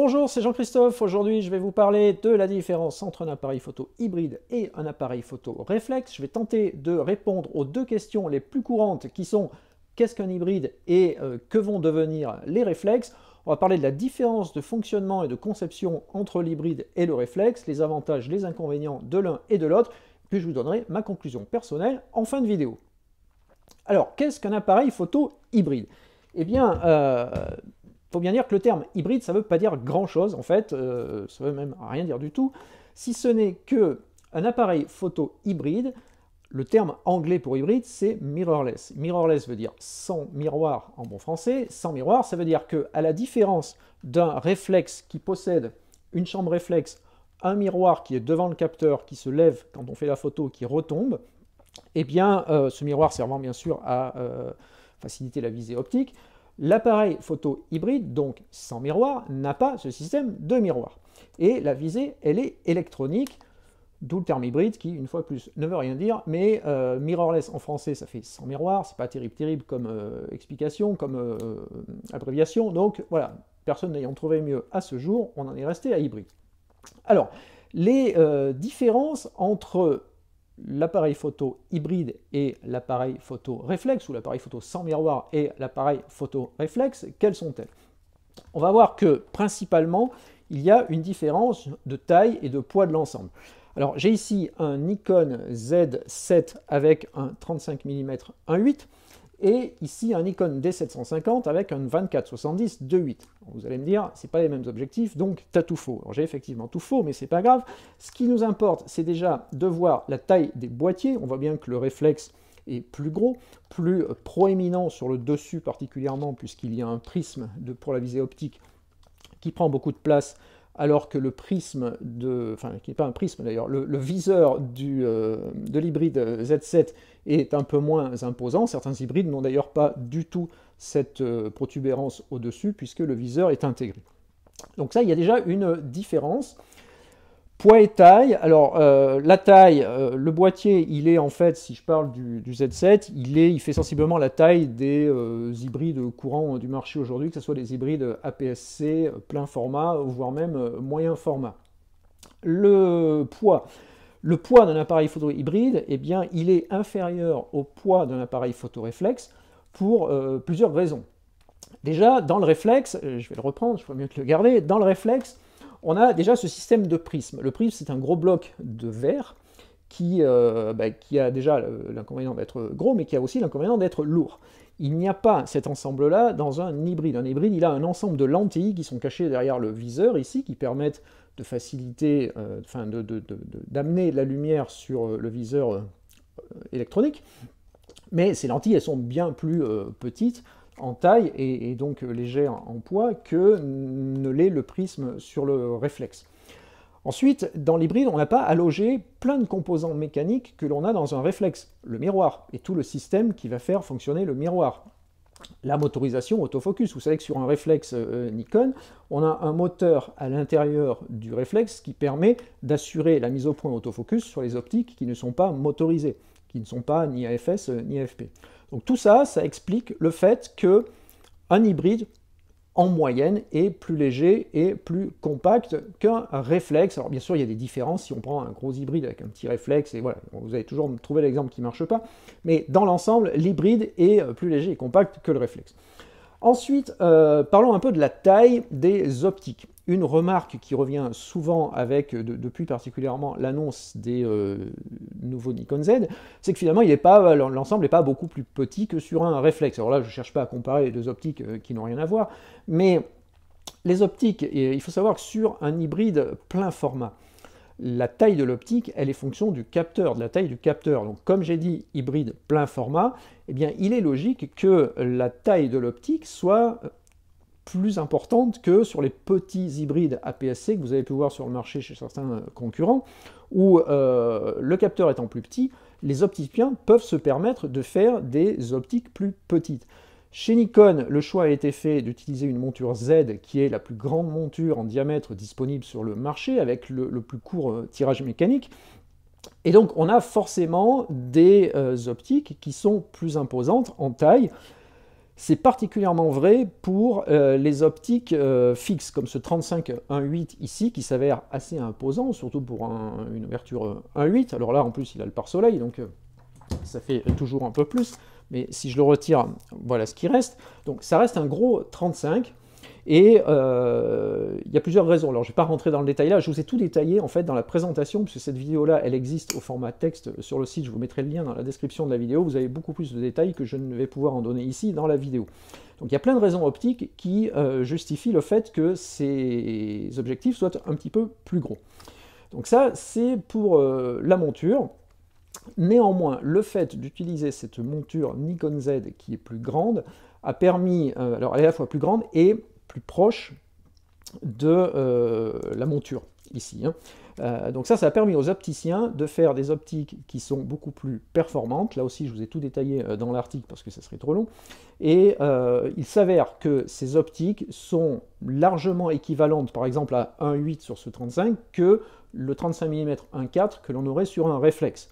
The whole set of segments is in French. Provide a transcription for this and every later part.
Bonjour, c'est Jean-Christophe. Aujourd'hui, je vais vous parler de la différence entre un appareil photo hybride et un appareil photo réflexe. Je vais tenter de répondre aux deux questions les plus courantes qui sont qu'est-ce qu'un hybride et euh, que vont devenir les réflexes. On va parler de la différence de fonctionnement et de conception entre l'hybride et le réflexe, les avantages, les inconvénients de l'un et de l'autre, puis je vous donnerai ma conclusion personnelle en fin de vidéo. Alors, qu'est-ce qu'un appareil photo hybride Eh bien, euh, il faut bien dire que le terme hybride, ça ne veut pas dire grand-chose, en fait, euh, ça ne veut même rien dire du tout, si ce n'est que un appareil photo hybride, le terme anglais pour hybride, c'est mirrorless. Mirrorless veut dire sans miroir en bon français. Sans miroir, ça veut dire que, à la différence d'un réflexe qui possède une chambre réflexe, un miroir qui est devant le capteur, qui se lève quand on fait la photo, qui retombe, eh bien, euh, ce miroir servant bien sûr à euh, faciliter la visée optique, L'appareil photo hybride, donc sans miroir, n'a pas ce système de miroir. Et la visée, elle est électronique, d'où le terme hybride qui, une fois plus, ne veut rien dire, mais euh, mirrorless en français, ça fait sans miroir, c'est pas terrible, terrible comme euh, explication, comme euh, abréviation, donc voilà, personne n'ayant trouvé mieux à ce jour, on en est resté à hybride. Alors, les différences entre l'appareil photo hybride et l'appareil photo réflexe, ou l'appareil photo sans miroir et l'appareil photo réflexe, quelles sont-elles On va voir que principalement, il y a une différence de taille et de poids de l'ensemble. Alors j'ai ici un Nikon Z7 avec un 35 mm 1.8 et ici un icône D750 avec un 24-70 2.8. Vous allez me dire, c'est pas les mêmes objectifs, donc t'as tout faux. j'ai effectivement tout faux, mais c'est pas grave. Ce qui nous importe, c'est déjà de voir la taille des boîtiers. On voit bien que le réflexe est plus gros, plus proéminent sur le dessus particulièrement, puisqu'il y a un prisme pour la visée optique qui prend beaucoup de place alors que le prisme de, enfin qui n'est pas un prisme d'ailleurs, le, viseur euh, de l'hybride Z7 est un peu moins imposant. Certains hybrides n'ont d'ailleurs pas du tout cette euh, protubérance au-dessus puisque le viseur est intégré. Donc ça, il y a déjà une différence Poids et taille. Alors euh, la taille, euh, le boîtier, il est en fait, si je parle du, Z7, il, est, il fait sensiblement la taille des euh, hybrides courants du marché aujourd'hui, que ce soit des hybrides APS-C, plein format, voire même moyen format. Le poids. Le poids d'un appareil photo hybride, eh bien, il est inférieur au poids d'un appareil photo réflexe pour plusieurs raisons. Déjà, dans le réflexe, je vais le reprendre, je vais mieux que le garder, dans le réflexe, on a déjà ce système de prisme. Le prisme, c'est un gros bloc de verre qui, euh, bah, a déjà euh, l'inconvénient d'être gros, mais qui a aussi l'inconvénient d'être lourd. Il n'y a pas cet ensemble-là dans un hybride. Un hybride, il a un ensemble de lentilles qui sont cachées derrière le viseur ici, qui permettent de faciliter, euh, d'amener la lumière sur le viseur électronique. Mais ces lentilles, elles sont bien plus petites en taille et, donc légère en, poids que ne l'est le prisme sur le réflexe. Ensuite, dans l'hybride, on n'a pas à loger plein de composants mécaniques que l'on a dans un réflexe, le miroir et tout le système qui va faire fonctionner le miroir. La motorisation autofocus, vous savez que sur un réflexe euh, Nikon, on a un moteur à l'intérieur du réflexe qui permet d'assurer la mise au point autofocus sur les optiques qui ne sont pas motorisées, qui ne sont pas ni AFS euh, ni AFP. Donc tout ça, ça explique le fait que un hybride en moyenne est plus léger et plus compact qu'un réflexe. Alors bien sûr, il y a des différences si on prend un gros hybride avec un petit réflexe, et voilà, vous allez toujours trouver l'exemple qui ne marche pas, mais dans l'ensemble, l'hybride est euh, plus léger et compact que le réflexe. Ensuite, euh, parlons un peu de la taille des optiques. Une remarque qui revient souvent avec, depuis particulièrement l'annonce des euh, nouveaux Nikon Z, c'est que finalement l'ensemble n'est pas beaucoup plus petit que sur un réflexe. Alors là, je ne cherche pas à comparer les deux optiques euh, qui n'ont rien à voir, mais les optiques, il faut savoir que sur un hybride plein format, la taille de l'optique, elle est fonction du capteur, de la taille du capteur. Donc comme j'ai dit, hybride plein format, eh bien il est logique que la taille de l'optique soit plus importante que sur les petits hybrides APS-C que vous avez pu voir sur le marché chez certains euh, concurrents, où euh, le capteur étant plus petit, les opticiens peuvent se permettre de faire des optiques plus petites. Chez Nikon, le choix a été fait d'utiliser une monture Z qui est la plus grande monture en diamètre disponible sur le marché avec le, plus court euh, tirage mécanique. Et donc on a forcément des optiques qui sont plus imposantes en taille, c'est particulièrement vrai pour euh, les optiques euh, fixes, comme ce 35-1.8 ici, qui s'avère assez imposant, surtout pour une ouverture 1.8. Euh, Alors là, en plus, il a le pare-soleil, donc ça fait toujours un peu plus. Mais si je le retire, voilà ce qui reste. Donc ça reste un gros 35. Et euh, il y a plusieurs raisons. Alors, je ne vais pas rentrer dans le détail là. Je vous ai tout détaillé en fait dans la présentation, puisque cette vidéo-là, elle existe au format texte sur le site. Je vous mettrai le lien dans la description de la vidéo. Vous avez beaucoup plus de détails que je ne vais pouvoir en donner ici dans la vidéo. Donc, il y a plein de raisons optiques qui euh, justifient le fait que ces objectifs soient un petit peu plus gros. Donc ça, c'est pour euh, la monture. Néanmoins, le fait d'utiliser cette monture Nikon Z qui est plus grande a permis, alors elle est à la fois plus grande et plus proche de euh, la monture ici. Hein. Euh, donc ça, ça a permis aux opticiens de faire des optiques qui sont beaucoup plus performantes. Là aussi, je vous ai tout détaillé euh, dans l'article parce que ça serait trop long. Et il s'avère que ces optiques sont largement équivalentes, par exemple à 1.8 sur ce 35, que le 35 mm 1.4 que l'on aurait sur un réflexe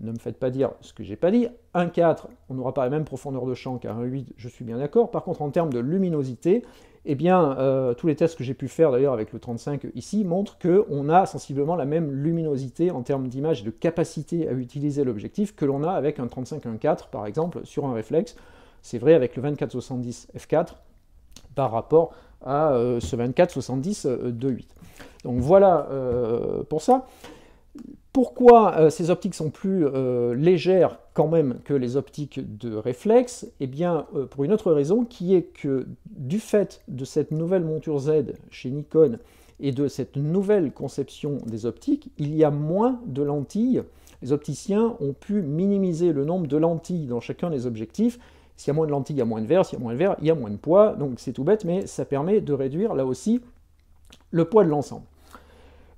ne me faites pas dire ce que j'ai pas dit. 1,4, on n'aura pas la même profondeur de champ qu'un 1,8, je suis bien d'accord. Par contre, en termes de luminosité, eh bien, euh, tous les tests que j'ai pu faire d'ailleurs avec le 35 ici montrent qu'on a sensiblement la même luminosité en termes d'image et de capacité à utiliser l'objectif que l'on a avec un 35-1.4 par exemple sur un réflexe. C'est vrai avec le 24-70 f4 par rapport à euh, ce 24-70 2.8. Euh, Donc voilà pour ça. Pourquoi euh, ces optiques sont plus euh, légères quand même que les optiques de réflexe Eh bien, euh, pour une autre raison, qui est que du fait de cette nouvelle monture Z chez Nikon et de cette nouvelle conception des optiques, il y a moins de lentilles. Les opticiens ont pu minimiser le nombre de lentilles dans chacun des objectifs. S'il y a moins de lentilles, il y a moins de verre. S'il y a moins de verre, il y a moins de poids. Donc c'est tout bête, mais ça permet de réduire là aussi le poids de l'ensemble.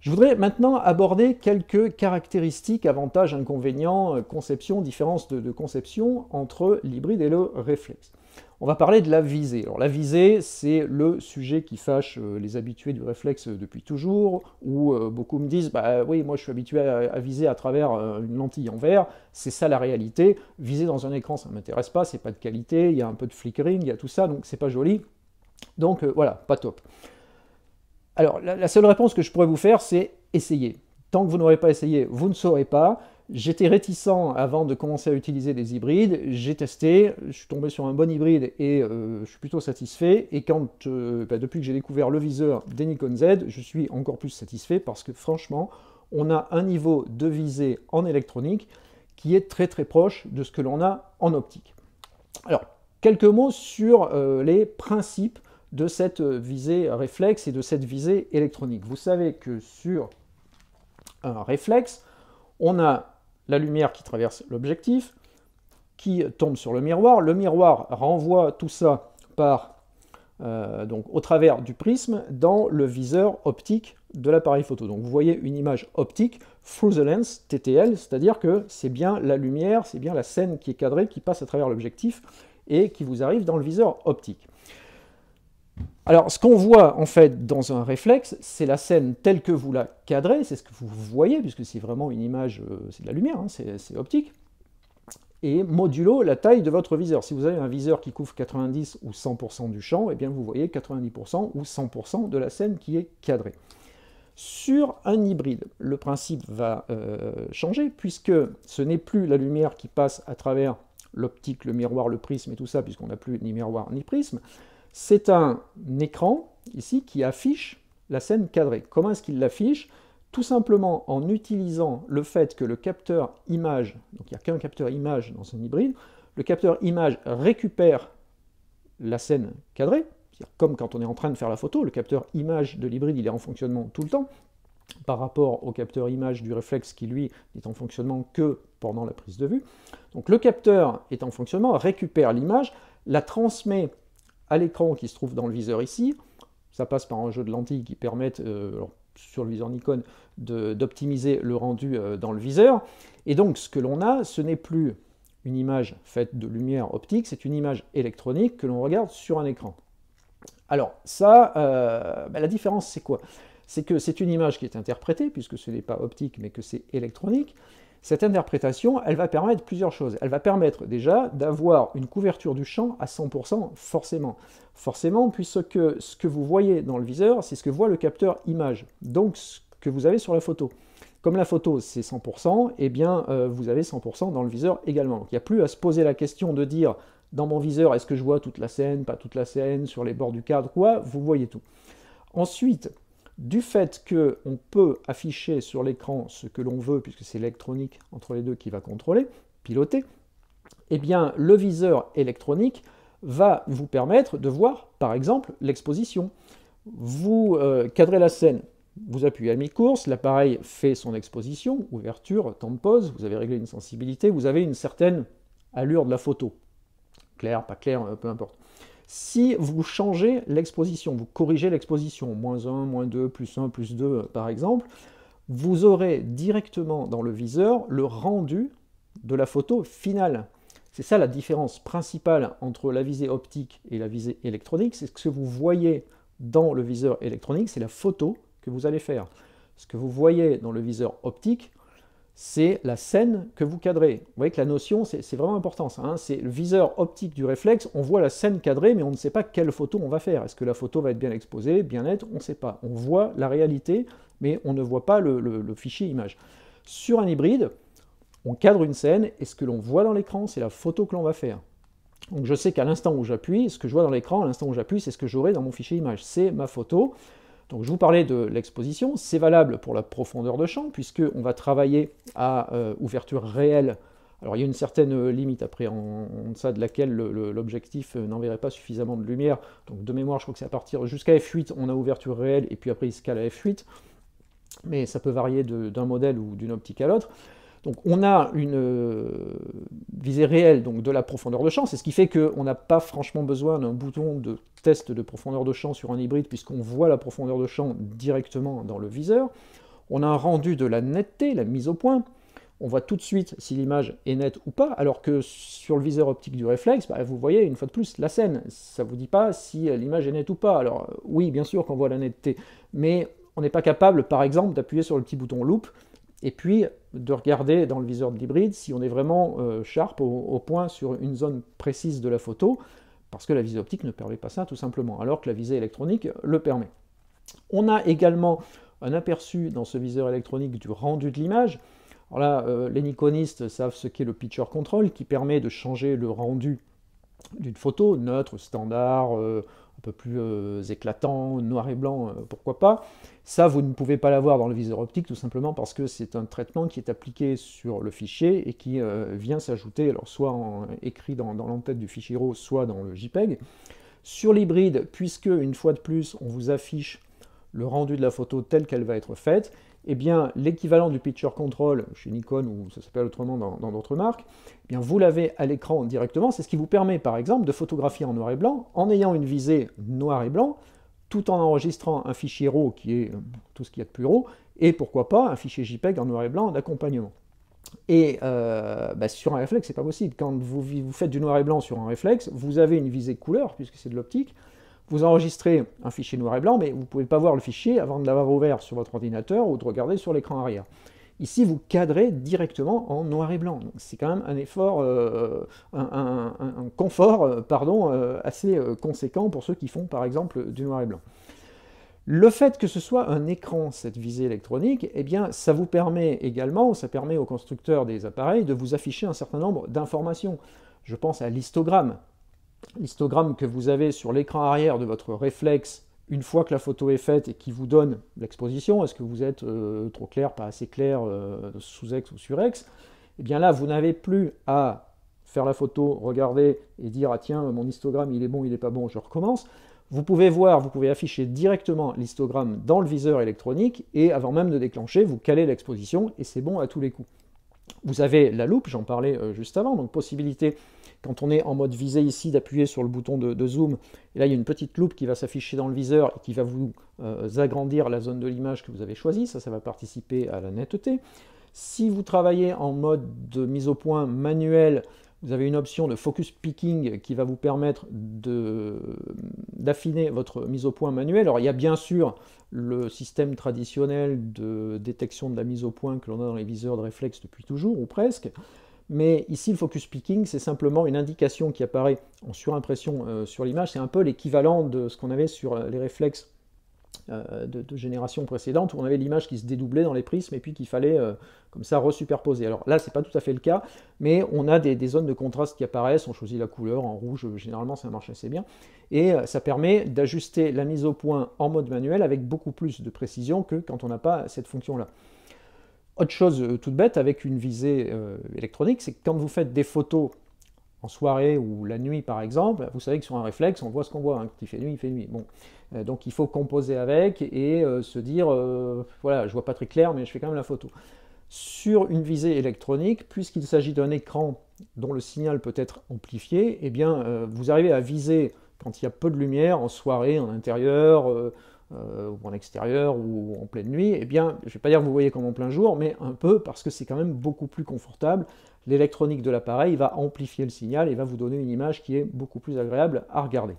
Je voudrais maintenant aborder quelques caractéristiques, avantages, inconvénients, euh, conceptions, différences de, conception entre l'hybride et le réflexe. On va parler de la visée. Alors la visée, c'est le sujet qui fâche euh, les habitués du réflexe depuis toujours, où euh, beaucoup me disent bah oui, moi je suis habitué à, viser à travers une lentille en verre, c'est ça la réalité. Viser dans un écran, ça ne m'intéresse pas, c'est pas de qualité, il y a un peu de flickering, il y a tout ça, donc c'est pas joli. Donc voilà, pas top. Alors, la, seule réponse que je pourrais vous faire, c'est essayer. Tant que vous n'aurez pas essayé, vous ne saurez pas. J'étais réticent avant de commencer à utiliser des hybrides. J'ai testé, je suis tombé sur un bon hybride et euh, je suis plutôt satisfait. Et quand, euh, bah, depuis que j'ai découvert le viseur des Nikon Z, je suis encore plus satisfait parce que franchement, on a un niveau de visée en électronique qui est très très proche de ce que l'on a en optique. Alors, quelques mots sur euh, les principes de cette euh, visée réflexe et de cette visée électronique. Vous savez que sur un réflexe, on a la lumière qui traverse l'objectif, qui tombe sur le miroir. Le miroir renvoie tout ça par, euh, donc, au travers du prisme dans le viseur optique de l'appareil photo. Donc vous voyez une image optique through the lens TTL, c'est-à-dire que c'est bien la lumière, c'est bien la scène qui est cadrée, qui passe à travers l'objectif et qui vous arrive dans le viseur optique. Alors, ce qu'on voit en fait dans un réflexe, c'est la scène telle que vous la cadrez, c'est ce que vous voyez, puisque c'est vraiment une image, euh, c'est de la lumière, hein, c'est optique, et modulo la taille de votre viseur. Si vous avez un viseur qui couvre 90 ou 100% du champ, et eh bien vous voyez 90% ou 100% de la scène qui est cadrée. Sur un hybride, le principe va euh, changer, puisque ce n'est plus la lumière qui passe à travers l'optique, le miroir, le prisme et tout ça, puisqu'on n'a plus ni miroir ni prisme, c'est un écran ici qui affiche la scène cadrée. Comment est-ce qu'il l'affiche Tout simplement en utilisant le fait que le capteur image, donc il n'y a qu'un capteur image dans son hybride, le capteur image récupère la scène cadrée, comme quand on est en train de faire la photo, le capteur image de l'hybride il est en fonctionnement tout le temps, par rapport au capteur image du réflexe qui lui n'est en fonctionnement que pendant la prise de vue. Donc le capteur est en fonctionnement, récupère l'image, la transmet à l'écran qui se trouve dans le viseur ici. Ça passe par un jeu de lentilles qui permettent, euh, sur le viseur Nikon, d'optimiser le rendu euh, dans le viseur. Et donc ce que l'on a, ce n'est plus une image faite de lumière optique, c'est une image électronique que l'on regarde sur un écran. Alors ça, euh, ben, la différence c'est quoi C'est que c'est une image qui est interprétée, puisque ce n'est pas optique mais que c'est électronique, cette interprétation, elle va permettre plusieurs choses. Elle va permettre déjà d'avoir une couverture du champ à 100%, forcément. Forcément, puisque ce que vous voyez dans le viseur, c'est ce que voit le capteur image, donc ce que vous avez sur la photo. Comme la photo, c'est 100%, eh bien, euh, vous avez 100% dans le viseur également. il n'y a plus à se poser la question de dire, dans mon viseur, est-ce que je vois toute la scène, pas toute la scène, sur les bords du cadre, quoi, vous voyez tout. Ensuite, du fait que on peut afficher sur l'écran ce que l'on veut, puisque c'est l'électronique entre les deux qui va contrôler, piloter, eh bien, le viseur électronique va vous permettre de voir, par exemple, l'exposition. Vous euh, cadrez la scène, vous appuyez à mi-course, l'appareil fait son exposition, ouverture, temps de pause, vous avez réglé une sensibilité, vous avez une certaine allure de la photo. claire, pas clair, euh, peu importe. Si vous changez l'exposition, vous corrigez l'exposition, moins 1, moins 2, plus 1, plus 2 par exemple, vous aurez directement dans le viseur le rendu de la photo finale. C'est ça la différence principale entre la visée optique et la visée électronique, c'est ce que vous voyez dans le viseur électronique, c'est la photo que vous allez faire. Ce que vous voyez dans le viseur optique, c'est la scène que vous cadrez. Vous voyez que la notion, c'est vraiment important ça. Hein. c'est le viseur optique du réflexe, on voit la scène cadrée, mais on ne sait pas quelle photo on va faire. Est-ce que la photo va être bien exposée, bien nette On ne sait pas. On voit la réalité, mais on ne voit pas le, le fichier image. Sur un hybride, on cadre une scène, et ce que l'on voit dans l'écran, c'est la photo que l'on va faire. Donc je sais qu'à l'instant où j'appuie, ce que je vois dans l'écran, à l'instant où j'appuie, c'est ce que j'aurai dans mon fichier image. C'est ma photo. Donc je vous parlais de l'exposition, c'est valable pour la profondeur de champ, puisqu'on va travailler à euh, ouverture réelle. Alors il y a une certaine limite après en, en deçà de laquelle l'objectif euh, n'enverrait pas suffisamment de lumière. Donc de mémoire, je crois que c'est à partir jusqu'à F8, on a ouverture réelle, et puis après il se cale à F8. Mais ça peut varier d'un modèle ou d'une optique à l'autre. Donc on a une euh, visée réelle donc de la profondeur de champ, c'est ce qui fait qu'on n'a pas franchement besoin d'un bouton de test de profondeur de champ sur un hybride puisqu'on voit la profondeur de champ directement dans le viseur. On a un rendu de la netteté, la mise au point. On voit tout de suite si l'image est nette ou pas, alors que sur le viseur optique du réflexe, bah, vous voyez une fois de plus la scène. Ça ne vous dit pas si l'image est nette ou pas. Alors euh, oui, bien sûr qu'on voit la netteté, mais on n'est pas capable, par exemple, d'appuyer sur le petit bouton loop et puis de regarder dans le viseur de l'hybride si on est vraiment euh, sharp au, point sur une zone précise de la photo, parce que la visée optique ne permet pas ça tout simplement, alors que la visée électronique le permet. On a également un aperçu dans ce viseur électronique du rendu de l'image. Alors là, euh, les Nikonistes savent ce qu'est le picture control qui permet de changer le rendu d'une photo neutre, standard, euh, plus euh, éclatant, noir et blanc, euh, pourquoi pas. Ça, vous ne pouvez pas l'avoir dans le viseur optique, tout simplement parce que c'est un traitement qui est appliqué sur le fichier et qui euh, vient s'ajouter, alors soit écrit dans, l'entête du fichier RAW, soit dans le JPEG. Sur l'hybride, puisque une fois de plus, on vous affiche le rendu de la photo telle qu'elle va être faite, eh bien, l'équivalent du picture control chez Nikon ou ça s'appelle autrement dans d'autres marques, eh bien, vous l'avez à l'écran directement. C'est ce qui vous permet, par exemple, de photographier en noir et blanc en ayant une visée noir et blanc, tout en enregistrant un fichier RAW qui est euh, tout ce qu'il y a de plus RAW, et pourquoi pas un fichier JPEG en noir et blanc d'accompagnement. Et euh, bah, sur un réflexe, c'est pas possible. Quand vous, vous faites du noir et blanc sur un réflexe, vous avez une visée couleur puisque c'est de l'optique vous enregistrez un fichier noir et blanc, mais vous ne pouvez pas voir le fichier avant de l'avoir ouvert sur votre ordinateur ou de regarder sur l'écran arrière. Ici, vous cadrez directement en noir et blanc. C'est quand même un effort, euh, un, confort euh, pardon, euh, assez conséquent pour ceux qui font par exemple du noir et blanc. Le fait que ce soit un écran, cette visée électronique, eh bien, ça vous permet également, ça permet aux constructeurs des appareils de vous afficher un certain nombre d'informations. Je pense à l'histogramme l'histogramme que vous avez sur l'écran arrière de votre réflexe une fois que la photo est faite et qui vous donne l'exposition, est-ce que vous êtes euh, trop clair, pas assez clair, euh, sous ex ou sur ex, et eh bien là, vous n'avez plus à faire la photo, regarder et dire ah tiens, mon histogramme il est bon, il est pas bon, je recommence. Vous pouvez voir, vous pouvez afficher directement l'histogramme dans le viseur électronique et avant même de déclencher, vous calez l'exposition et c'est bon à tous les coups. Vous avez la loupe, j'en parlais euh, juste avant, donc possibilité quand on est en mode visé ici, d'appuyer sur le bouton de, zoom, et là il y a une petite loupe qui va s'afficher dans le viseur et qui va vous euh, agrandir la zone de l'image que vous avez choisie, ça, ça va participer à la netteté. Si vous travaillez en mode de mise au point manuel, vous avez une option de focus picking qui va vous permettre d'affiner votre mise au point manuel. Alors il y a bien sûr le système traditionnel de détection de la mise au point que l'on a dans les viseurs de réflexe depuis toujours ou presque. Mais ici, le focus picking, c'est simplement une indication qui apparaît en surimpression euh, sur l'image. C'est un peu l'équivalent de ce qu'on avait sur euh, les réflexes euh, de, génération précédente, précédentes, où on avait l'image qui se dédoublait dans les prismes et puis qu'il fallait comme ça resuperposer. Alors là, c'est pas tout à fait le cas, mais on a des, des, zones de contraste qui apparaissent. On choisit la couleur en rouge, généralement ça marche assez bien. Et ça permet d'ajuster la mise au point en mode manuel avec beaucoup plus de précision que quand on n'a pas cette fonction-là. Autre chose euh, toute bête avec une visée euh, électronique, c'est que quand vous faites des photos en soirée ou la nuit par exemple, vous savez que sur un réflexe, on voit ce qu'on voit. Hein, quand il fait nuit, il fait nuit. Bon. Euh, donc il faut composer avec et se dire, voilà, je vois pas très clair, mais je fais quand même la photo. Sur une visée électronique, puisqu'il s'agit d'un écran dont le signal peut être amplifié, eh bien, vous arrivez à viser quand il y a peu de lumière, en soirée, en intérieur, euh, ou en extérieur ou en pleine nuit, eh bien, je ne vais pas dire que vous voyez comme en plein jour, mais un peu parce que c'est quand même beaucoup plus confortable. L'électronique de l'appareil va amplifier le signal et va vous donner une image qui est beaucoup plus agréable à regarder.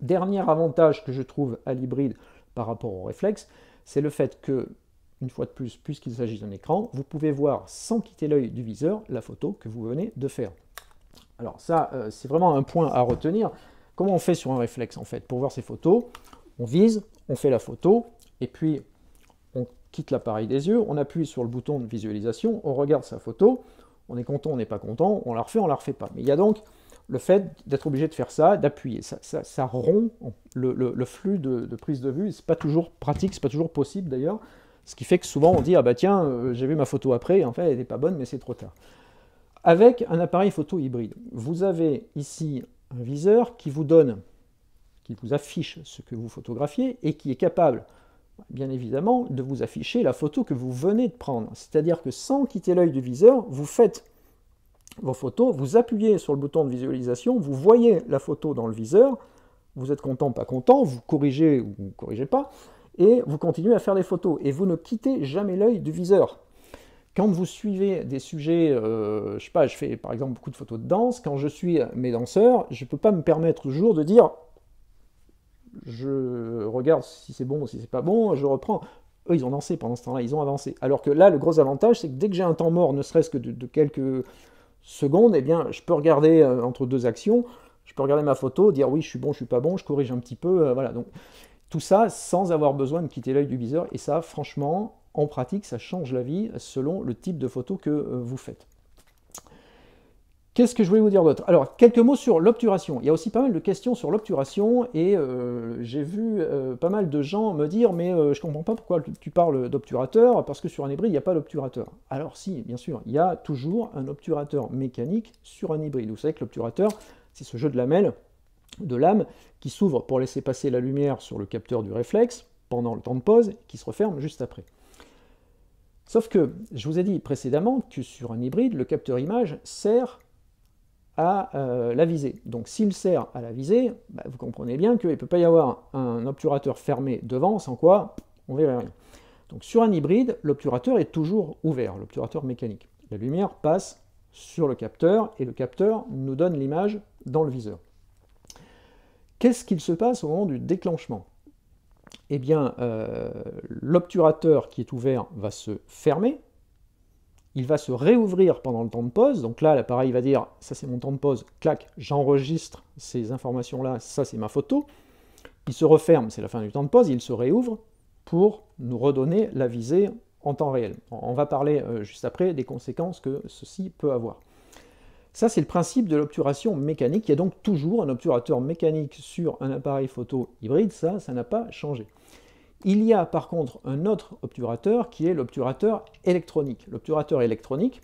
Dernier avantage que je trouve à l'hybride par rapport au réflexe, c'est le fait que, une fois de plus, puisqu'il s'agit d'un écran, vous pouvez voir sans quitter l'œil du viseur la photo que vous venez de faire. Alors ça, euh, c'est vraiment un point à retenir. Comment on fait sur un réflexe en fait Pour voir ces photos, on vise, on fait la photo, et puis on quitte l'appareil des yeux, on appuie sur le bouton de visualisation, on regarde sa photo, on est content, on n'est pas content, on la refait, on la refait pas. Mais il y a donc le fait d'être obligé de faire ça, d'appuyer, ça, ça, rompt le, flux de, prise de vue. C'est pas toujours pratique, c'est pas toujours possible d'ailleurs. Ce qui fait que souvent on dit ah bah tiens euh, j'ai vu ma photo après, en fait elle n'était pas bonne mais c'est trop tard. Avec un appareil photo hybride, vous avez ici un viseur qui vous donne il vous affiche ce que vous photographiez et qui est capable, bien évidemment, de vous afficher la photo que vous venez de prendre. C'est-à-dire que sans quitter l'œil du viseur, vous faites vos photos, vous appuyez sur le bouton de visualisation, vous voyez la photo dans le viseur, vous êtes content, pas content, vous corrigez ou vous corrigez pas, et vous continuez à faire des photos. Et vous ne quittez jamais l'œil du viseur. Quand vous suivez des sujets, euh, je sais pas, je fais par exemple beaucoup de photos de danse, quand je suis mes danseurs, je ne peux pas me permettre toujours de dire je regarde si c'est bon ou si c'est pas bon, je reprends. Eux, ils ont dansé pendant ce temps-là, ils ont avancé. Alors que là, le gros avantage, c'est que dès que j'ai un temps mort, ne serait-ce que de, quelques secondes, eh bien, je peux regarder euh, entre deux actions, je peux regarder ma photo, dire oui, je suis bon, je suis pas bon, je corrige un petit peu, euh, voilà. Donc, tout ça sans avoir besoin de quitter l'œil du viseur. Et ça, franchement, en pratique, ça change la vie selon le type de photo que euh, vous faites. Qu'est-ce que je voulais vous dire d'autre Alors, quelques mots sur l'obturation. Il y a aussi pas mal de questions sur l'obturation et euh, j'ai vu euh, pas mal de gens me dire mais euh, je comprends pas pourquoi tu parles d'obturateur parce que sur un hybride, il n'y a pas d'obturateur. Alors si, bien sûr, il y a toujours un obturateur mécanique sur un hybride. Vous savez que l'obturateur, c'est ce jeu de lamelles, de lames qui s'ouvre pour laisser passer la lumière sur le capteur du réflexe pendant le temps de pause, qui se referme juste après. Sauf que, je vous ai dit précédemment que sur un hybride, le capteur image sert à euh, la visée. Donc s'il sert à la visée, bah, vous comprenez bien qu'il ne peut pas y avoir un obturateur fermé devant, sans quoi on verrait rien. Donc sur un hybride, l'obturateur est toujours ouvert, l'obturateur mécanique. La lumière passe sur le capteur et le capteur nous donne l'image dans le viseur. Qu'est-ce qu'il se passe au moment du déclenchement Eh bien, euh, l'obturateur qui est ouvert va se fermer, il va se réouvrir pendant le temps de pause. Donc là, l'appareil va dire, ça c'est mon temps de pause, clac, j'enregistre ces informations-là, ça c'est ma photo. Il se referme, c'est la fin du temps de pause, il se réouvre pour nous redonner la visée en temps réel. On va parler euh, juste après des conséquences que ceci peut avoir. Ça, c'est le principe de l'obturation mécanique. Il y a donc toujours un obturateur mécanique sur un appareil photo hybride, ça, ça n'a pas changé. Il y a par contre un autre obturateur qui est l'obturateur électronique. L'obturateur électronique,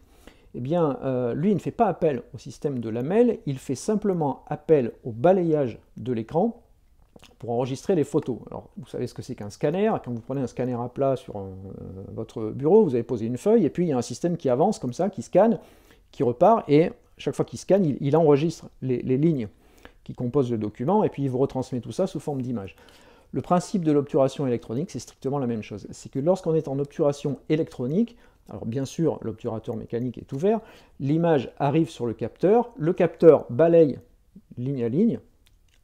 eh bien, euh, lui, ne fait pas appel au système de lamelles, il fait simplement appel au balayage de l'écran pour enregistrer les photos. Alors, vous savez ce que c'est qu'un scanner. Quand vous prenez un scanner à plat sur euh, votre bureau, vous avez posé une feuille, et puis il y a un système qui avance comme ça, qui scanne, qui repart, et chaque fois qu'il scanne, il, enregistre les, les, lignes qui composent le document, et puis il vous retransmet tout ça sous forme d'image. Le principe de l'obturation électronique, c'est strictement la même chose. C'est que lorsqu'on est en obturation électronique, alors bien sûr, l'obturateur mécanique est ouvert, l'image arrive sur le capteur, le capteur balaye ligne à ligne,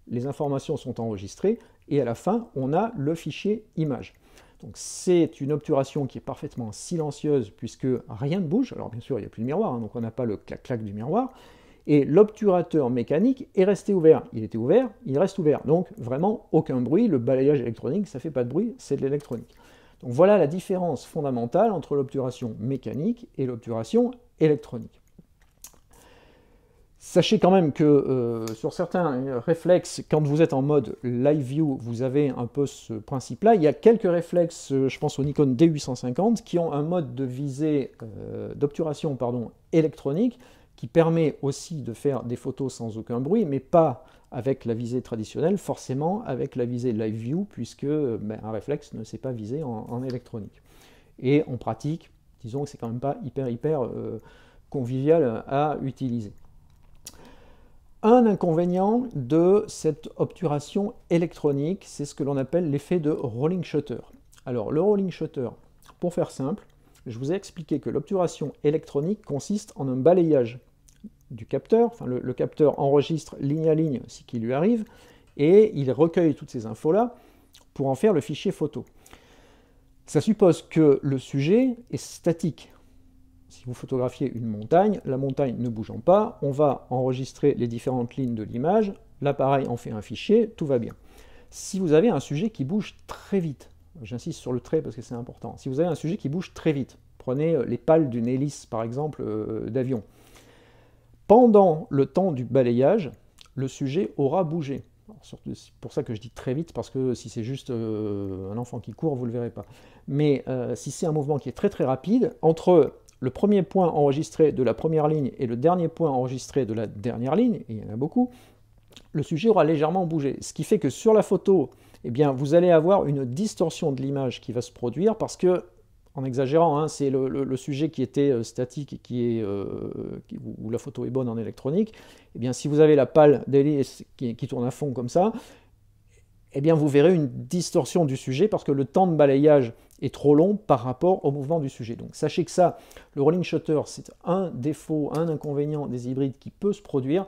les informations sont enregistrées, et à la fin, on a le fichier image. Donc c'est une obturation qui est parfaitement silencieuse puisque rien ne bouge. Alors bien sûr, il n'y a plus de miroir, hein, donc on n'a pas le clac-clac du miroir, et l'obturateur mécanique est resté ouvert. Il était ouvert, il reste ouvert. Donc vraiment aucun bruit, le balayage électronique, ça fait pas de bruit, c'est de l'électronique. Donc voilà la différence fondamentale entre l'obturation mécanique et l'obturation électronique. Sachez quand même que euh, sur certains réflexes, quand vous êtes en mode live view, vous avez un peu ce principe-là. Il y a quelques réflexes, euh, je pense au Nikon D850, qui ont un mode de visée euh, d'obturation pardon, électronique qui permet aussi de faire des photos sans aucun bruit, mais pas avec la visée traditionnelle, forcément avec la visée Live View, puisque ben, un réflexe ne s'est pas visé en, électronique. Et en pratique, disons que c'est quand même pas hyper hyper euh, convivial à utiliser. Un inconvénient de cette obturation électronique, c'est ce que l'on appelle l'effet de rolling shutter. Alors le rolling shutter, pour faire simple, je vous ai expliqué que l'obturation électronique consiste en un balayage du capteur, enfin le, le capteur enregistre ligne à ligne ce qui lui arrive, et il recueille toutes ces infos-là pour en faire le fichier photo. Ça suppose que le sujet est statique. Si vous photographiez une montagne, la montagne ne bougeant pas, on va enregistrer les différentes lignes de l'image, l'appareil en fait un fichier, tout va bien. Si vous avez un sujet qui bouge très vite, J'insiste sur le trait parce que c'est important. Si vous avez un sujet qui bouge très vite, prenez euh, les pales d'une hélice, par exemple, euh, d'avion. Pendant le temps du balayage, le sujet aura bougé. C'est pour ça que je dis très vite, parce que si c'est juste euh, un enfant qui court, vous ne le verrez pas. Mais si c'est un mouvement qui est très très rapide, entre le premier point enregistré de la première ligne et le dernier point enregistré de la dernière ligne, et il y en a beaucoup, le sujet aura légèrement bougé. Ce qui fait que sur la photo, eh bien, vous allez avoir une distorsion de l'image qui va se produire parce que, en exagérant, hein, c'est le, sujet qui était euh, statique et qui est, euh, où la photo est bonne en électronique. Eh bien, si vous avez la pâle d'hélice qui, qui tourne à fond comme ça, eh bien, vous verrez une distorsion du sujet parce que le temps de balayage est trop long par rapport au mouvement du sujet. Donc sachez que ça, le rolling shutter, c'est un défaut, un inconvénient des hybrides qui peut se produire.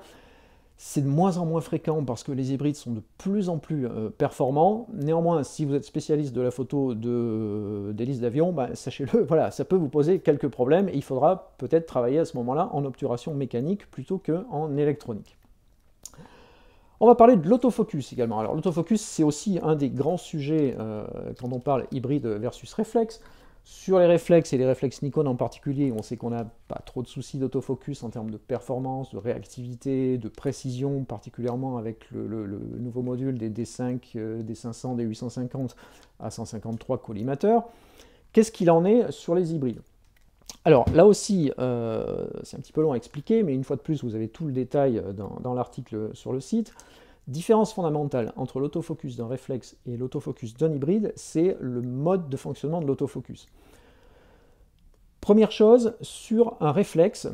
C'est de moins en moins fréquent parce que les hybrides sont de plus en plus euh, performants. Néanmoins, si vous êtes spécialiste de la photo euh, listes d'avion, bah, sachez-le, voilà, ça peut vous poser quelques problèmes et il faudra peut-être travailler à ce moment-là en obturation mécanique plutôt qu'en électronique. On va parler de l'autofocus également. Alors l'autofocus, c'est aussi un des grands sujets euh, quand on parle hybride versus réflexe. Sur les réflexes et les réflexes Nikon en particulier, on sait qu'on n'a pas trop de soucis d'autofocus en termes de performance, de réactivité, de précision, particulièrement avec le, nouveau module des D5, euh, des 500, des 850 à 153 collimateurs. Qu'est-ce qu'il en est sur les hybrides alors là aussi, euh, c'est un petit peu long à expliquer, mais une fois de plus, vous avez tout le détail euh, dans l'article sur le site. Différence fondamentale entre l'autofocus d'un réflexe et l'autofocus d'un hybride, c'est le mode de fonctionnement de l'autofocus. Première chose, sur un réflexe,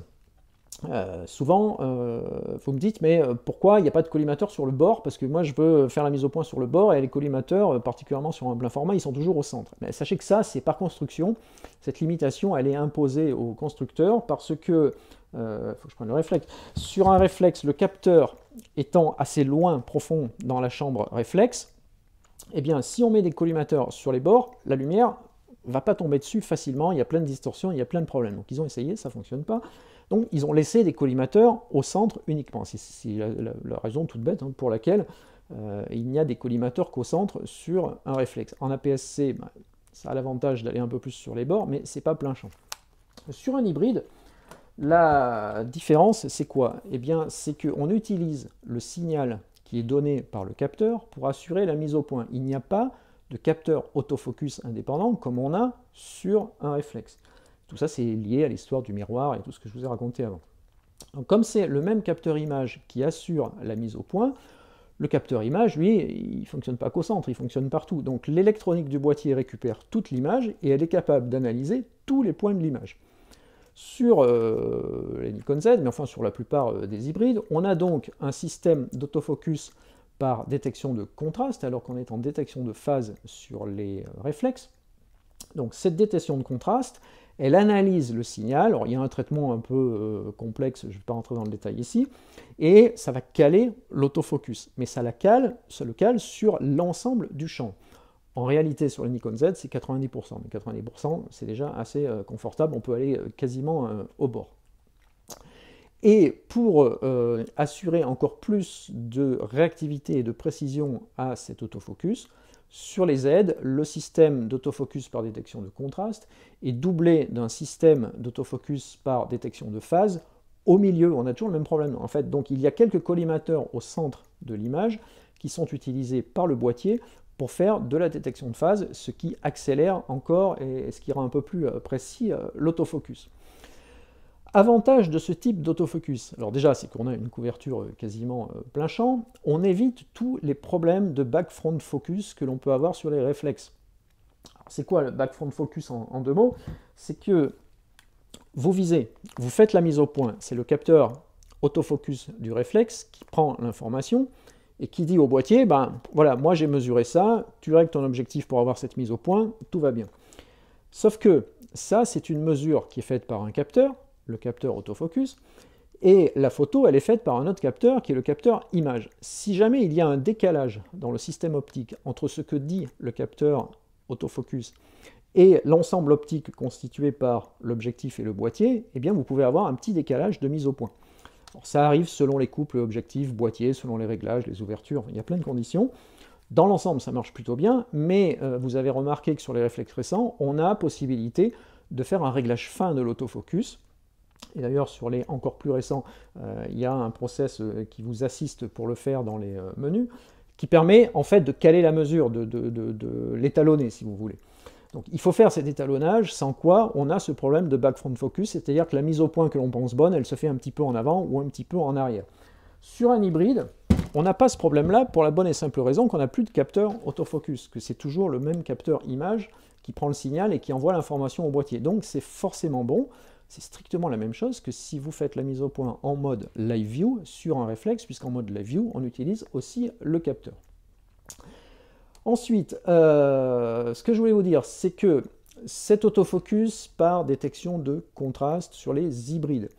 euh, souvent, euh, vous me dites, mais euh, pourquoi il n'y a pas de collimateur sur le bord Parce que moi, je veux faire la mise au point sur le bord et les collimateurs, particulièrement sur un plein format, ils sont toujours au centre. sachez que ça, c'est par construction. Cette limitation, elle est imposée aux constructeurs parce que il euh, faut que je prenne le réflexe. Sur un réflexe, le capteur étant assez loin, profond dans la chambre réflexe, eh bien, si on met des collimateurs sur les bords, la lumière va pas tomber dessus facilement, il y a plein de distorsions, il y a plein de problèmes. Donc ils ont essayé, ça fonctionne pas. Donc ils ont laissé des collimateurs au centre uniquement. C'est la, raison toute bête hein, pour laquelle euh, il n'y a des collimateurs qu'au centre sur un réflexe. En APS-C, bah, ça a l'avantage d'aller un peu plus sur les bords, mais c'est pas plein champ. Sur un hybride, la différence, c'est quoi Eh bien, c'est qu'on utilise le signal qui est donné par le capteur pour assurer la mise au point. Il n'y a pas de capteur autofocus indépendant comme on a sur un réflexe. Tout ça, c'est lié à l'histoire du miroir et tout ce que je vous ai raconté avant. comme c'est le même capteur image qui assure la mise au point, le capteur image, lui, il ne fonctionne pas qu'au centre, il fonctionne partout. Donc l'électronique du boîtier récupère toute l'image et elle est capable d'analyser tous les points de l'image. Sur euh, les Nikon Z, mais enfin sur la plupart euh, des hybrides, on a donc un système d'autofocus par détection de contraste, alors qu'on est en détection de phase sur les euh, réflexes. Donc cette détection de contraste, elle analyse le signal. Alors, il y a un traitement un peu complexe, je ne vais pas rentrer dans le détail ici, et ça va caler l'autofocus. Mais ça la cale, ça le cale sur l'ensemble du champ. En réalité, sur le Nikon Z, c'est 90%. Mais 90%, c'est déjà assez euh, confortable, on peut aller euh, quasiment euh, au bord. Et pour assurer encore plus de réactivité et de précision à cet autofocus, sur les Z, le système d'autofocus par détection de contraste est doublé d'un système d'autofocus par détection de phase. Au milieu, on a toujours le même problème. En fait, donc il y a quelques collimateurs au centre de l'image qui sont utilisés par le boîtier pour faire de la détection de phase, ce qui accélère encore et ce qui rend un peu plus euh, précis euh, l'autofocus. Avantage de ce type d'autofocus, alors déjà c'est qu'on a une couverture euh, quasiment plein champ, on évite tous les problèmes de back-front focus que l'on peut avoir sur les réflexes. C'est quoi le back-front focus en, en deux mots C'est que vous visez, vous faites la mise au point, c'est le capteur autofocus du réflexe qui prend l'information, et qui dit au boîtier, ben voilà, moi j'ai mesuré ça, tu règles ton objectif pour avoir cette mise au point, tout va bien. Sauf que ça, c'est une mesure qui est faite par un capteur, le capteur autofocus, et la photo, elle est faite par un autre capteur qui est le capteur image. Si jamais il y a un décalage dans le système optique entre ce que dit le capteur autofocus et l'ensemble optique constitué par l'objectif et le boîtier, eh bien vous pouvez avoir un petit décalage de mise au point ça arrive selon les couples objectifs, boîtiers, selon les réglages, les ouvertures, il y a plein de conditions. Dans l'ensemble, ça marche plutôt bien, mais euh, vous avez remarqué que sur les réflexes récents, on a possibilité de faire un réglage fin de l'autofocus. Et d'ailleurs, sur les encore plus récents, euh, il y a un process euh, qui vous assiste pour le faire dans les menus, qui permet en fait de caler la mesure, de, de l'étalonner si vous voulez. Donc il faut faire cet étalonnage, sans quoi on a ce problème de back-front focus, c'est-à-dire que la mise au point que l'on pense bonne, elle se fait un petit peu en avant ou un petit peu en arrière. Sur un hybride, on n'a pas ce problème-là pour la bonne et simple raison qu'on n'a plus de capteur autofocus, que c'est toujours le même capteur image qui prend le signal et qui envoie l'information au boîtier. Donc c'est forcément bon, c'est strictement la même chose que si vous faites la mise au point en mode live view sur un réflexe, puisqu'en mode live view, on utilise aussi le capteur. Ensuite, euh, ce que je voulais vous dire, c'est que cet autofocus par détection de contraste sur les hybrides.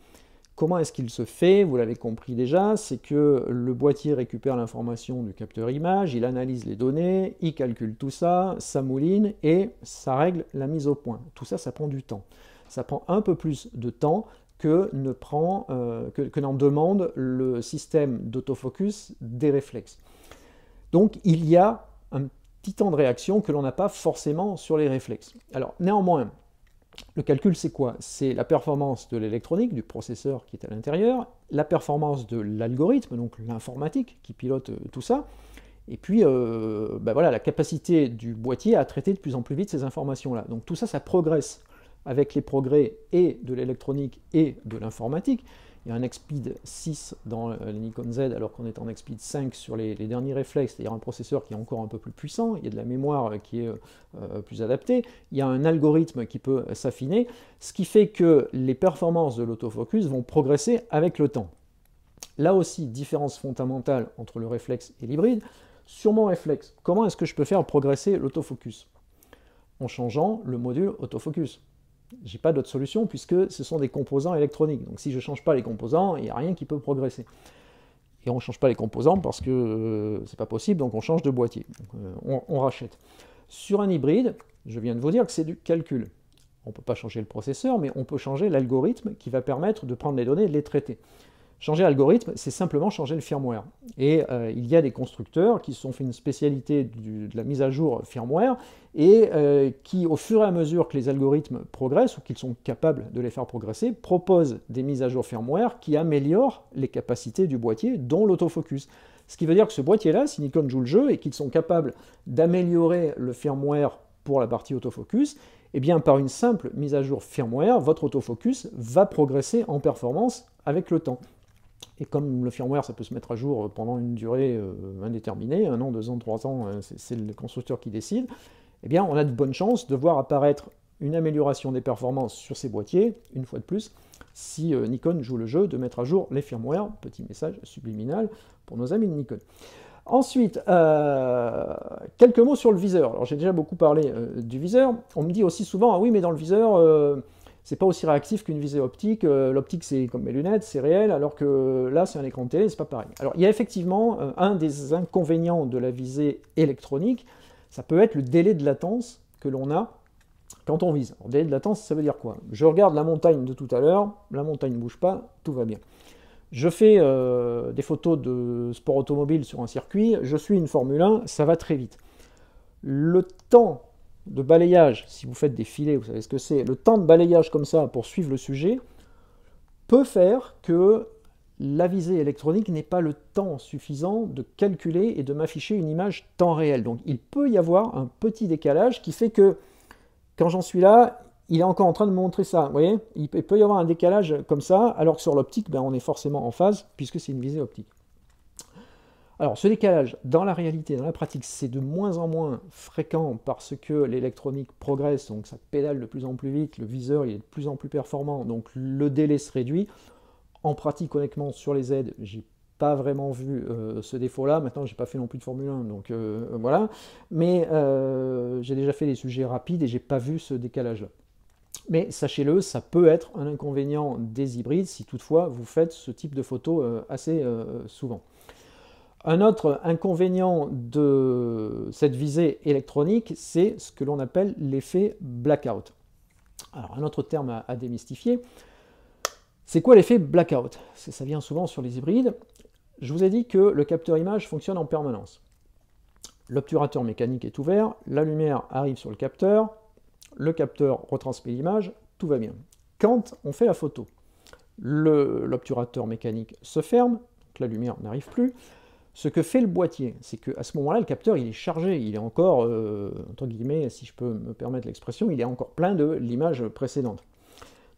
Comment est-ce qu'il se fait Vous l'avez compris déjà, c'est que le boîtier récupère l'information du capteur image, il analyse les données, il calcule tout ça, ça mouline et ça règle la mise au point. Tout ça, ça prend du temps. Ça prend un peu plus de temps que ne prend, euh, que, que n'en demande le système d'autofocus des réflexes. Donc il y a un petit temps de réaction que l'on n'a pas forcément sur les réflexes. Alors néanmoins, le calcul c'est quoi C'est la performance de l'électronique, du processeur qui est à l'intérieur, la performance de l'algorithme, donc l'informatique qui pilote euh, tout ça, et puis euh, ben voilà, la capacité du boîtier à traiter de plus en plus vite ces informations-là. Donc tout ça, ça progresse avec les progrès et de l'électronique et de l'informatique il y a un x 6 dans euh, le Nikon Z alors qu'on est en x 5 sur les, derniers réflexes, c'est-à-dire un processeur qui est encore un peu plus puissant, il y a de la mémoire euh, qui est euh, plus adaptée, il y a un algorithme qui peut s'affiner, ce qui fait que les performances de l'autofocus vont progresser avec le temps. Là aussi, différence fondamentale entre le réflexe et l'hybride. Sur mon réflexe, comment est-ce que je peux faire progresser l'autofocus En changeant le module autofocus j'ai pas d'autre solution puisque ce sont des composants électroniques. Donc si je ne change pas les composants, il n'y a rien qui peut progresser. Et on ne change pas les composants parce que euh, ce n'est pas possible, donc on change de boîtier. Euh, on, on, rachète. Sur un hybride, je viens de vous dire que c'est du calcul. On ne peut pas changer le processeur, mais on peut changer l'algorithme qui va permettre de prendre les données et de les traiter. Changer l'algorithme, c'est simplement changer le firmware. Et euh, il y a des constructeurs qui se sont fait une spécialité de la mise à jour firmware et euh, qui, au fur et à mesure que les algorithmes progressent ou qu'ils sont capables de les faire progresser, proposent des mises à jour firmware qui améliorent les capacités du boîtier, dont l'autofocus. Ce qui veut dire que ce boîtier-là, si Nikon joue le jeu et qu'ils sont capables d'améliorer le firmware pour la partie autofocus, eh bien, par une simple mise à jour firmware, votre autofocus va progresser en performance avec le temps. Et comme le firmware, ça peut se mettre à jour pendant une durée euh, indéterminée, un an, deux ans, trois ans, euh, c'est le constructeur qui décide, eh bien, on a de bonnes chances de voir apparaître une amélioration des performances sur ces boîtiers, une fois de plus, si euh, Nikon joue le jeu de mettre à jour les firmware. Petit message subliminal pour nos amis de Nikon. Ensuite, quelques mots sur le viseur. Alors j'ai déjà beaucoup parlé du viseur. On me dit aussi souvent, ah oui, mais dans le viseur, c'est pas aussi réactif qu'une visée optique. Euh, l'optique, c'est comme mes lunettes, c'est réel, alors que là, c'est un écran télé, c'est pas pareil. Alors, il y a effectivement euh, un des inconvénients de la visée électronique, ça peut être le délai de latence que l'on a quand on vise. délai de latence, ça veut dire quoi Je regarde la montagne de tout à l'heure, la montagne ne bouge pas, tout va bien. Je fais euh, des photos de sport automobile sur un circuit, je suis une Formule 1, ça va très vite. Le temps de balayage, si vous faites des filets, vous savez ce que c'est, le temps de balayage comme ça pour suivre le sujet peut faire que la visée électronique n'ait pas le temps suffisant de calculer et de m'afficher une image temps réel. Donc il peut y avoir un petit décalage qui fait que quand j'en suis là, il est encore en train de me montrer ça. Vous voyez, il peut y avoir un décalage comme ça, alors que sur l'optique, ben, on est forcément en phase puisque c'est une visée optique. Alors ce décalage dans la réalité, dans la pratique, c'est de moins en moins fréquent parce que l'électronique progresse, donc ça pédale de plus en plus vite, le viseur est de plus en plus performant, donc le délai se réduit. En pratique, honnêtement, sur les aides, j'ai pas vraiment vu euh, ce défaut-là. Maintenant, j'ai pas fait non plus de Formule 1, donc euh, voilà. Mais euh, j'ai déjà fait des sujets rapides et j'ai pas vu ce décalage-là. Mais sachez-le, ça peut être un inconvénient des hybrides si toutefois vous faites ce type de photos assez souvent. Un autre inconvénient de cette visée électronique, c'est ce que l'on appelle l'effet blackout. Alors un autre terme à, démystifier, c'est quoi l'effet blackout Ça vient souvent sur les hybrides. Je vous ai dit que le capteur image fonctionne en permanence. L'obturateur mécanique est ouvert, la lumière arrive sur le capteur, le capteur retransmet l'image, tout va bien. Quand on fait la photo, l'obturateur mécanique se ferme, la lumière n'arrive plus, ce que fait le boîtier, c'est qu'à ce moment-là, le capteur, il est chargé, il est encore, euh, entre guillemets, si je peux me permettre l'expression, il est encore plein de l'image précédente.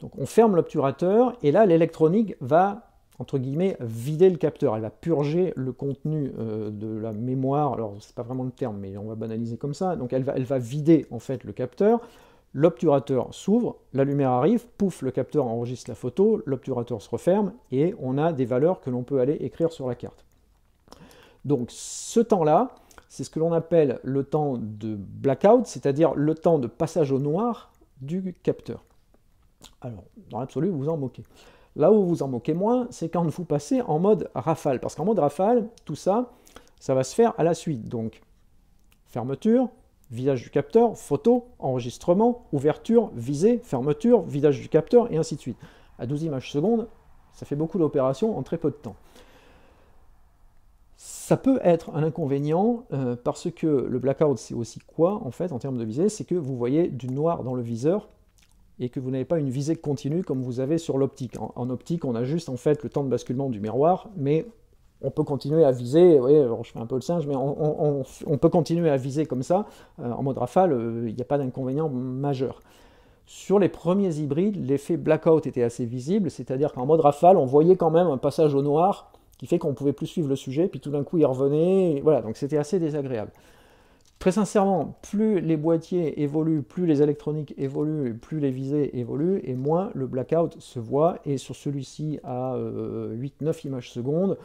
Donc on ferme l'obturateur, et là, l'électronique va, entre guillemets, vider le capteur. Elle va purger le contenu euh, de la mémoire, alors c'est pas vraiment le terme, mais on va banaliser comme ça. Donc elle va, elle va vider, en fait, le capteur. L'obturateur s'ouvre, la lumière arrive, pouf, le capteur enregistre la photo, l'obturateur se referme, et on a des valeurs que l'on peut aller écrire sur la carte. Donc ce temps-là, c'est ce que l'on appelle le temps de blackout, c'est-à-dire le temps de passage au noir du capteur. Alors, dans l'absolu, vous vous en moquez. Là où vous vous en moquez moins, c'est quand vous passez en mode rafale. Parce qu'en mode rafale, tout ça, ça va se faire à la suite. Donc, fermeture, vidage du capteur, photo, enregistrement, ouverture, visée, fermeture, vidage du capteur, et ainsi de suite. À 12 images secondes, ça fait beaucoup d'opérations en très peu de temps. Ça peut être un inconvénient euh, parce que le blackout, c'est aussi quoi en fait en termes de visée C'est que vous voyez du noir dans le viseur et que vous n'avez pas une visée continue comme vous avez sur l'optique. En, optique, on a juste en fait le temps de basculement du miroir, mais on peut continuer à viser, Oui, je fais un peu le singe, mais on, peut continuer à viser comme ça, euh, en mode rafale, euh, il n'y a pas d'inconvénient majeur. Sur les premiers hybrides, l'effet blackout était assez visible, c'est-à-dire qu'en mode rafale, on voyait quand même un passage au noir fait qu'on pouvait plus suivre le sujet, puis tout d'un coup il revenait, voilà, donc c'était assez désagréable. Très sincèrement, plus les boîtiers évoluent, plus les électroniques évoluent, plus les visées évoluent, et moins le blackout se voit, et sur celui-ci à 8-9 euh, images secondes,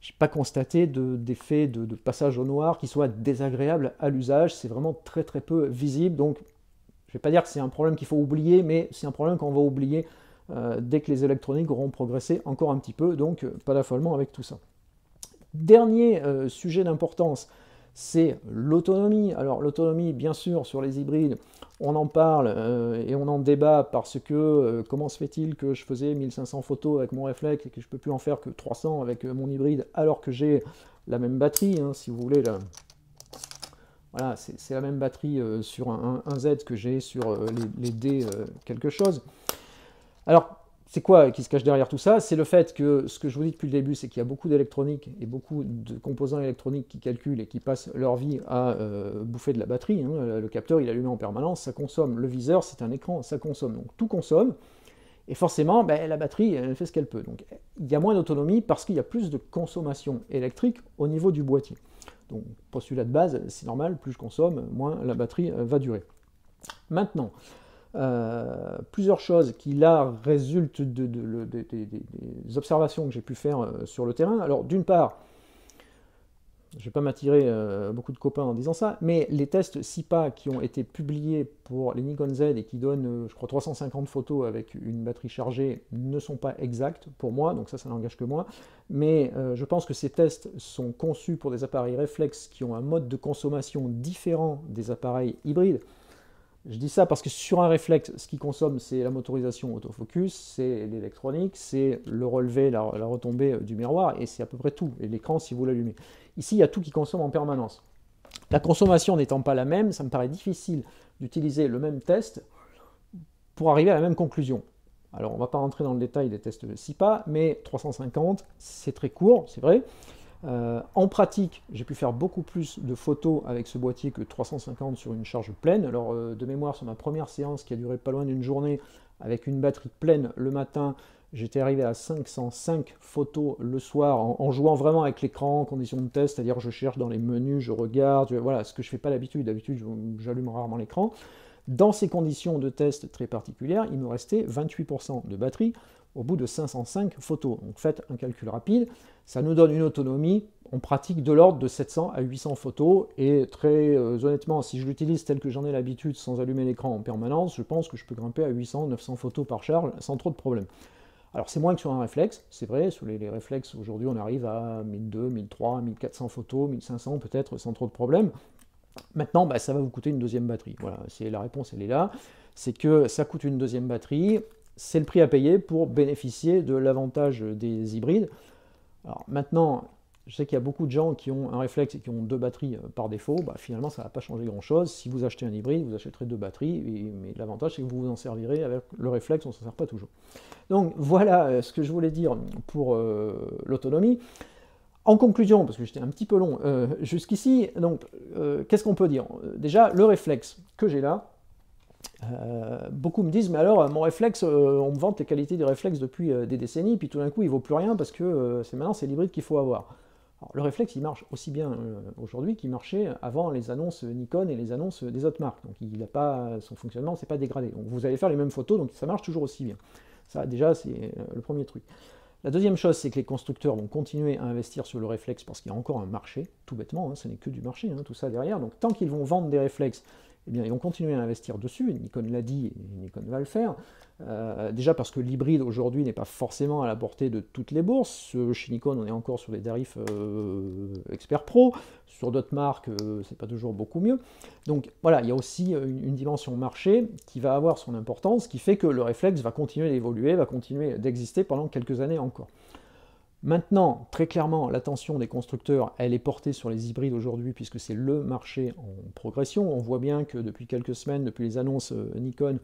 je pas constaté d'effet de, de, de, passage au noir qui soit désagréable à l'usage, c'est vraiment très très peu visible, donc je ne vais pas dire que c'est un problème qu'il faut oublier, mais c'est un problème qu'on va oublier euh, dès que les électroniques auront progressé encore un petit peu, donc euh, pas d'affolement avec tout ça. Dernier euh, sujet d'importance, c'est l'autonomie. Alors l'autonomie, bien sûr, sur les hybrides, on en parle et on en débat parce que comment se fait-il que je faisais 1500 photos avec mon réflexe et que je ne peux plus en faire que 300 avec mon hybride alors que j'ai la même batterie, hein, si vous voulez. Voilà, c'est la même batterie sur un, Z que j'ai sur les, D quelque chose. Alors, c'est quoi qui se cache derrière tout ça C'est le fait que ce que je vous dis depuis le début, c'est qu'il y a beaucoup d'électronique et beaucoup de composants électroniques qui calculent et qui passent leur vie à euh, bouffer de la batterie. Hein. Le capteur, il est allumé en permanence, ça consomme. Le viseur, c'est un écran, ça consomme. Donc tout consomme. Et forcément, ben, la batterie, elle fait ce qu'elle peut. Donc il y a moins d'autonomie parce qu'il y a plus de consommation électrique au niveau du boîtier. Donc postulat de base, c'est normal, plus je consomme, moins la batterie euh, va durer. Maintenant, euh, plusieurs choses qui là résultent des observations que j'ai pu faire euh, sur le terrain. Alors d'une part, je ne vais pas m'attirer euh, beaucoup de copains en disant ça, mais les tests SIPA qui ont été publiés pour les Nikon Z et qui donnent, je crois, 350 photos avec une batterie chargée ne sont pas exacts pour moi, donc ça, ça n'engage que moi. Mais je pense que ces tests sont conçus pour des appareils réflexes qui ont un mode de consommation différent des appareils hybrides. Je dis ça parce que sur un réflexe, ce qui consomme, c'est la motorisation autofocus, c'est l'électronique, c'est le relevé, la, retombée du miroir, et c'est à peu près tout, et l'écran si vous l'allumez. Ici, il y a tout qui consomme en permanence. La consommation n'étant pas la même, ça me paraît difficile d'utiliser le même test pour arriver à la même conclusion. Alors, on ne va pas rentrer dans le détail des tests de pas mais 350, c'est très court, c'est vrai. Euh, en pratique, j'ai pu faire beaucoup plus de photos avec ce boîtier que 350 sur une charge pleine. Alors euh, de mémoire, sur ma première séance qui a duré pas loin d'une journée, avec une batterie pleine le matin, j'étais arrivé à 505 photos le soir en, jouant vraiment avec l'écran, conditions de test, c'est-à-dire je cherche dans les menus, je regarde, voilà, ce que je fais pas d'habitude, d'habitude j'allume rarement l'écran. Dans ces conditions de test très particulières, il me restait 28% de batterie au bout de 505 photos. Donc faites un calcul rapide. Ça nous donne une autonomie. On pratique de l'ordre de 700 à 800 photos. Et très euh, honnêtement, si je l'utilise tel que j'en ai l'habitude, sans allumer l'écran en permanence, je pense que je peux grimper à 800, 900 photos par charge sans trop de problème. Alors c'est moins que sur un réflexe, c'est vrai, sur les, réflexes aujourd'hui on arrive à 1200, 1300, 1400 photos, 1500 peut-être sans trop de problèmes. Maintenant, bah, ça va vous coûter une deuxième batterie. Voilà, la réponse, elle est là. C'est que ça coûte une deuxième batterie, c'est le prix à payer pour bénéficier de l'avantage des hybrides. Alors maintenant, je sais qu'il y a beaucoup de gens qui ont un réflexe et qui ont deux batteries euh, par défaut. Bah, finalement, ça ne va pas changer grand-chose. Si vous achetez un hybride, vous achèterez deux batteries. mais l'avantage, c'est que vous vous en servirez avec le réflexe, on ne s'en sert pas toujours. Donc voilà euh, ce que je voulais dire pour euh, l'autonomie. En conclusion, parce que j'étais un petit peu long jusqu'ici, donc qu'est-ce qu'on peut dire Déjà, le réflexe que j'ai là, euh, beaucoup me disent, mais alors, euh, mon réflexe, euh, on me vante les qualités du réflexe depuis des décennies, puis tout d'un coup, il vaut plus rien parce que c'est maintenant, c'est l'hybride qu'il faut avoir. le réflexe, il marche aussi bien aujourd'hui qu'il marchait avant les annonces Nikon et les annonces des autres marques. Donc, il n'a pas, son fonctionnement, c'est pas dégradé. Donc, vous allez faire les mêmes photos, donc ça marche toujours aussi bien. Ça, déjà, c'est le premier truc. La deuxième chose, c'est que les constructeurs vont continuer à investir sur le réflexe parce qu'il y a encore un marché, tout bêtement, hein, ce n'est que du marché, hein, tout ça derrière. Donc, tant qu'ils vont vendre des réflexes eh bien, ils vont continuer à investir dessus. Nikon l'a dit, et Nikon va le faire. Euh, déjà parce que l'hybride aujourd'hui n'est pas forcément à la portée de toutes les bourses. Chez Nikon, on est encore sur des tarifs euh, expert pro. Sur d'autres marques, euh, c'est pas toujours beaucoup mieux. Donc voilà, il y a aussi une, une, dimension marché qui va avoir son importance, qui fait que le réflexe va continuer d'évoluer, va continuer d'exister pendant quelques années encore. Maintenant, très clairement, l'attention des constructeurs, elle est portée sur les hybrides aujourd'hui puisque c'est le marché en progression. On voit bien que depuis quelques semaines, depuis les annonces euh, Nikon,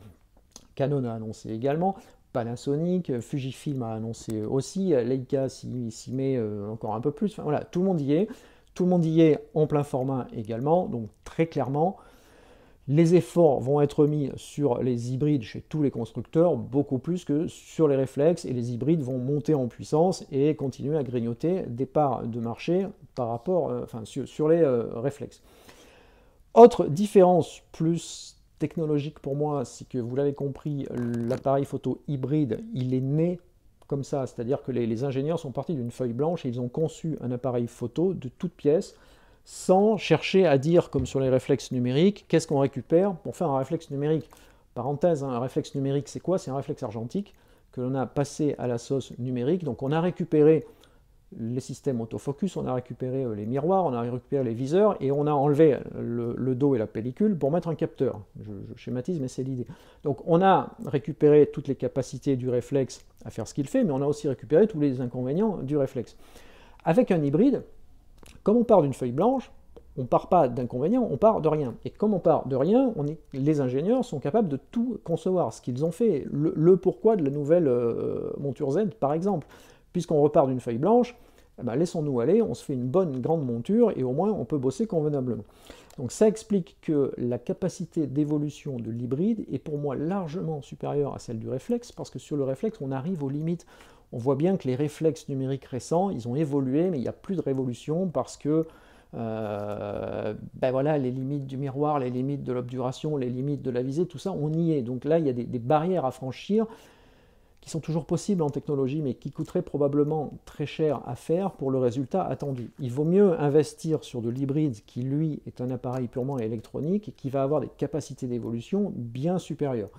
Canon a annoncé également, Panasonic, euh, Fujifilm a annoncé aussi, euh, Leica s'y met encore un peu plus. voilà, tout le monde y est. Tout le monde y est en plein format également. Donc très clairement, les efforts vont être mis sur les hybrides chez tous les constructeurs, beaucoup plus que sur les réflexes, et les hybrides vont monter en puissance et continuer à grignoter des parts de marché par rapport, euh, sur, les euh, réflexes. Autre différence plus technologique pour moi, c'est que vous l'avez compris, l'appareil photo hybride, il est né comme ça, c'est-à-dire que les, les ingénieurs sont partis d'une feuille blanche et ils ont conçu un appareil photo de toutes pièces sans chercher à dire, comme sur les réflexes numériques, qu'est-ce qu'on récupère pour faire un réflexe numérique. Parenthèse, hein, un réflexe numérique, c'est quoi C'est un réflexe argentique que l'on a passé à la sauce numérique. Donc on a récupéré les systèmes autofocus, on a récupéré euh, les miroirs, on a récupéré les viseurs et on a enlevé euh, le, dos et la pellicule pour mettre un capteur. Je, je schématise, mais c'est l'idée. Donc on a récupéré toutes les capacités du réflexe à faire ce qu'il fait, mais on a aussi récupéré tous les inconvénients du réflexe. Avec un hybride, comme on part d'une feuille blanche, on part pas d'inconvénients, on part de rien. Et comme on part de rien, les ingénieurs sont capables de tout concevoir, ce qu'ils ont fait, le, pourquoi de la nouvelle euh, monture Z, par exemple. Puisqu'on repart d'une feuille blanche, eh ben, laissons-nous aller, on se fait une bonne grande monture et au moins on peut bosser convenablement. Donc ça explique que la capacité d'évolution de l'hybride est pour moi largement supérieure à celle du réflexe, parce que sur le réflexe, on arrive aux limites on voit bien que les réflexes numériques récents, ils ont évolué, mais il n'y a plus de révolution parce que euh, ben voilà, les limites du miroir, les limites de l'obduration, les limites de la visée, tout ça, on y est. Donc là, il y a des, barrières à franchir qui sont toujours possibles en technologie, mais qui coûteraient probablement très cher à faire pour le résultat attendu. Il vaut mieux investir sur de l'hybride qui, lui, est un appareil purement électronique et qui va avoir des capacités d'évolution bien supérieures.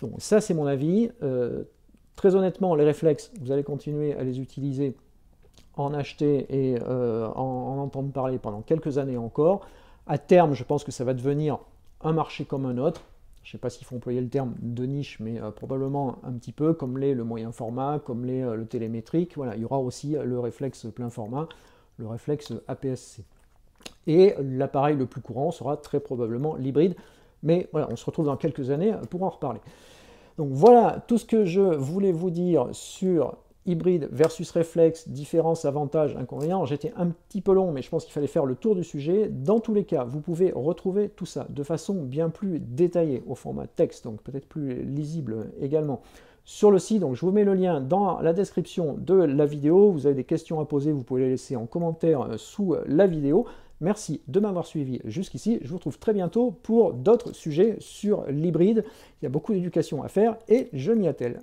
Donc ça, c'est mon avis. Euh, Très honnêtement, les réflexes, vous allez continuer à les utiliser, en acheter et euh, en, entendre parler pendant quelques années encore. À terme, je pense que ça va devenir un marché comme un autre. Je ne sais pas s'il faut employer le terme de niche, mais euh, probablement un petit peu, comme l'est le moyen format, comme l'est euh, le télémétrique. Voilà, il y aura aussi le réflexe plein format, le réflexe APS-C. Et l'appareil le plus courant sera très probablement l'hybride. Mais voilà, on se retrouve dans quelques années pour en reparler. Donc voilà tout ce que je voulais vous dire sur hybride versus réflexe, différences, avantages, inconvénients. J'étais un petit peu long, mais je pense qu'il fallait faire le tour du sujet. Dans tous les cas, vous pouvez retrouver tout ça de façon bien plus détaillée au format texte, donc peut-être plus lisible également. Sur le site, donc je vous mets le lien dans la description de la vidéo. Vous avez des questions à poser, vous pouvez les laisser en commentaire euh, sous la vidéo. Merci de m'avoir suivi jusqu'ici. Je vous retrouve très bientôt pour d'autres sujets sur l'hybride. Il y a beaucoup d'éducation à faire et je m'y attelle.